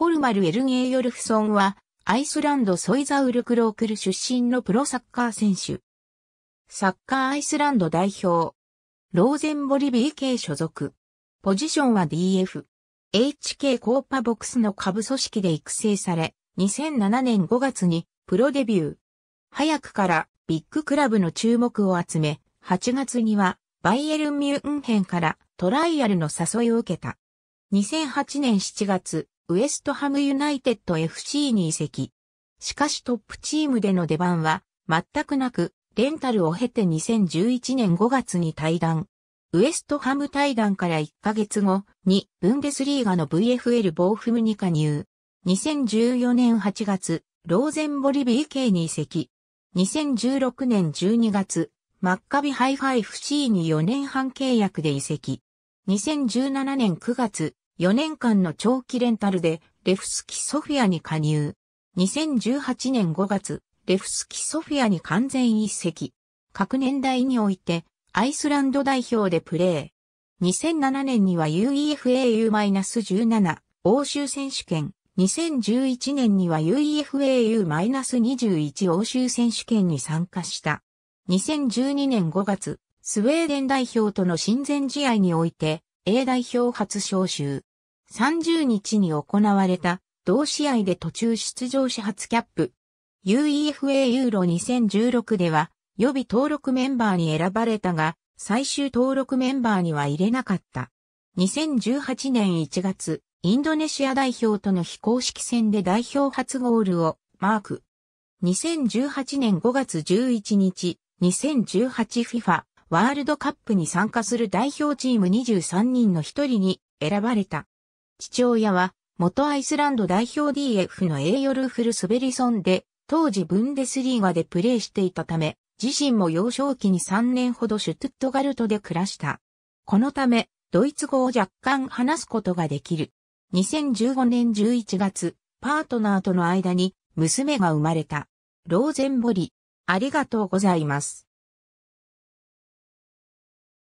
ホルマル・エルゲーヨルフソンは、アイスランドソイザウルクロークル出身のプロサッカー選手。サッカーアイスランド代表。ローゼンボリ BK 所属。ポジションは DF。HK コーパボックスの下部組織で育成され、2007年5月にプロデビュー。早くからビッグクラブの注目を集め、8月にはバイエルン・ミュンヘンからトライアルの誘いを受けた。2008年7月、ウエストハムユナイテッド FC に移籍。しかしトップチームでの出番は全くなく、レンタルを経て2011年5月に退団。ウエストハム退団から1ヶ月後にブンデスリーガの VFL ボーフムに加入。2014年8月、ローゼンボリビー系に移籍。2016年12月、マッカビハイファイ FC に4年半契約で移籍。2017年9月、4年間の長期レンタルでレフスキソフィアに加入。2018年5月、レフスキソフィアに完全一席。各年代においてアイスランド代表でプレー。2007年には UEFAU-17 欧州選手権。2011年には UEFAU-21 欧州選手権に参加した。2012年5月、スウェーデン代表との親善試合において、A 代表初招集。30日に行われた同試合で途中出場し初キャップ。UEFA ユーロ2016では予備登録メンバーに選ばれたが、最終登録メンバーには入れなかった。2018年1月、インドネシア代表との非公式戦で代表初ゴールをマーク。2018年5月11日、2018FIFA ワールドカップに参加する代表チーム23人の一人に選ばれた。父親は、元アイスランド代表 DF のエーヨルフル・スベリソンで、当時ブンデスリーガでプレーしていたため、自身も幼少期に3年ほどシュトゥットガルトで暮らした。このため、ドイツ語を若干話すことができる。2015年11月、パートナーとの間に娘が生まれた。ローゼンボリ、ありがとうございます。